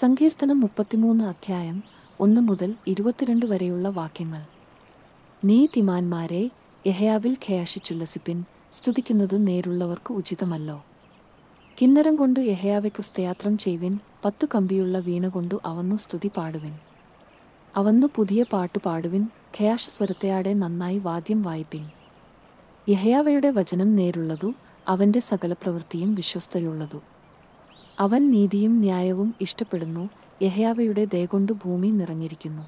സങ്കീർത്തനം മുപ്പത്തിമൂന്ന് അധ്യായം ഒന്ന് മുതൽ ഇരുപത്തിരണ്ട് വരെയുള്ള വാക്യങ്ങൾ നീ തിമാന്മാരെ യഹയാവിൽ ഖയാശിച്ചുല്ലസിപ്പിൻ സ്തുതിക്കുന്നത് നേരുള്ളവർക്ക് ഉചിതമല്ലോ കിന്നരം കൊണ്ട് യഹയാവയ്ക്കു സ്തയാത്രം ചെയ്യുവിൻ പത്തു കമ്പിയുള്ള വീണ കൊണ്ട് അവന്നു സ്തുതി പാടുവിൻ അവന്നു പുതിയ പാട്ടു പാടുവിൻ ഖയാശ സ്വരത്തെയാടെ നന്നായി വാദ്യം വായിപ്പിൻ യഹയാവയുടെ വചനം നേരുള്ളതു അവൻ്റെ സകല പ്രവൃത്തിയും വിശ്വസ്തയുള്ളതു അവൻ നീതിയും ന്യായവും ഇഷ്ടപ്പെടുന്നു യഹയാവയുടെ ദയകൊണ്ട് ഭൂമി നിറഞ്ഞിരിക്കുന്നു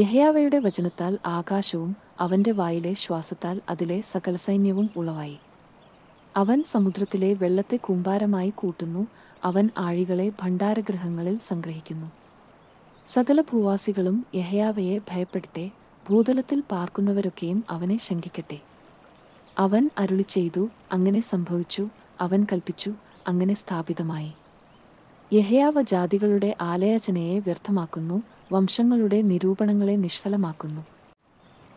യഹയാവയുടെ വചനത്താൽ ആകാശവും അവൻ്റെ വായിലെ ശ്വാസത്താൽ അതിലെ സൈന്യവും ഉളവായി അവൻ സമുദ്രത്തിലെ വെള്ളത്തെ കൂമ്പാരമായി കൂട്ടുന്നു അവൻ ആഴികളെ ഭണ്ഡാരഗൃഹങ്ങളിൽ സംഗ്രഹിക്കുന്നു സകല ഭൂവാസികളും യഹയാവയെ ഭയപ്പെടട്ടെ ഭൂതലത്തിൽ പാർക്കുന്നവരൊക്കെയും അവനെ ശങ്കിക്കട്ടെ അവൻ അരുളി ചെയ്തു അങ്ങനെ സംഭവിച്ചു അവൻ കൽപ്പിച്ചു അങ്ങനെ സ്ഥാപിതമായി യഹയാവ ജാതികളുടെ ആലയാചനയെ വ്യർത്ഥമാക്കുന്നു വംശങ്ങളുടെ നിരൂപണങ്ങളെ നിഷ്ഫലമാക്കുന്നു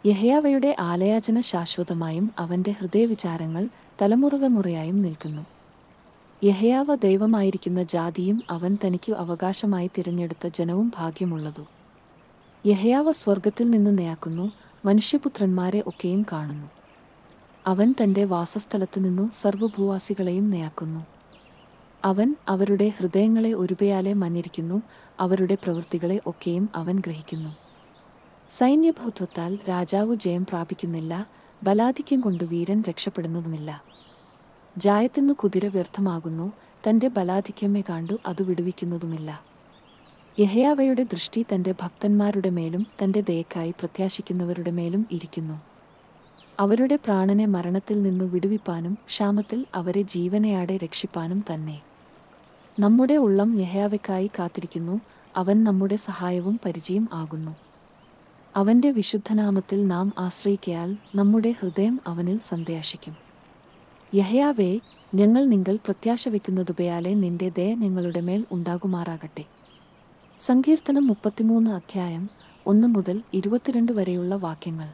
യഹയാവയുടെ ആലയാചന ശാശ്വതമായും അവൻ്റെ ഹൃദയവിചാരങ്ങൾ തലമുറകൾ മുറയായും നിൽക്കുന്നു യഹയാവ ദൈവമായിരിക്കുന്ന ജാതിയും അവൻ തനിക്കു അവകാശമായി തിരഞ്ഞെടുത്ത ജനവും ഭാഗ്യമുള്ളതു യഹയാവ സ്വർഗത്തിൽ നിന്ന് നയാക്കുന്നു മനുഷ്യപുത്രന്മാരെ ഒക്കെയും കാണുന്നു അവൻ തൻ്റെ വാസസ്ഥലത്തു നിന്നു സർവഭൂവാസികളെയും നയാക്കുന്നു അവൻ അവരുടെ ഹൃദയങ്ങളെ ഒരുപയാലെ മഞ്ഞിരിക്കുന്നു അവരുടെ പ്രവൃത്തികളെ ഒക്കെയും അവൻ ഗ്രഹിക്കുന്നു സൈന്യബോധത്താൽ രാജാവ് ജയം പ്രാപിക്കുന്നില്ല ബലാധിക്യം കൊണ്ട് വീരൻ രക്ഷപ്പെടുന്നതുമില്ല ജായത്തിന്നു കുതിര വ്യർത്ഥമാകുന്നു തന്റെ ബലാധിക്യമേ കണ്ടു അത് വിടുവിക്കുന്നതുമില്ല യഹയാവയുടെ ദൃഷ്ടി തന്റെ ഭക്തന്മാരുടെ മേലും തന്റെ ദയക്കായി പ്രത്യാശിക്കുന്നവരുടെ മേലും ഇരിക്കുന്നു അവരുടെ പ്രാണനെ മരണത്തിൽ നിന്നു വിടുവിപ്പാനും ക്ഷാമത്തിൽ അവരെ ജീവനയാടെ രക്ഷിപ്പാനും തന്നെ നമ്മുടെ ഉള്ളം യഹയാവയ്ക്കായി കാത്തിരിക്കുന്നു അവൻ നമ്മുടെ സഹായവും പരിചയം ആകുന്നു അവൻ്റെ വിശുദ്ധനാമത്തിൽ നാം ആശ്രയിക്കയാൽ നമ്മുടെ ഹൃദയം അവനിൽ സന്ദേശിക്കും യഹയാവേ ഞങ്ങൾ നിങ്ങൾ പ്രത്യാശ വയ്ക്കുന്നതുപയാലെ നിന്റെ ദയ നിങ്ങളുടെ മേൽ ഉണ്ടാകുമാറാകട്ടെ സങ്കീർത്തനം മുപ്പത്തിമൂന്ന് അധ്യായം ഒന്ന് മുതൽ ഇരുപത്തിരണ്ട് വരെയുള്ള വാക്യങ്ങൾ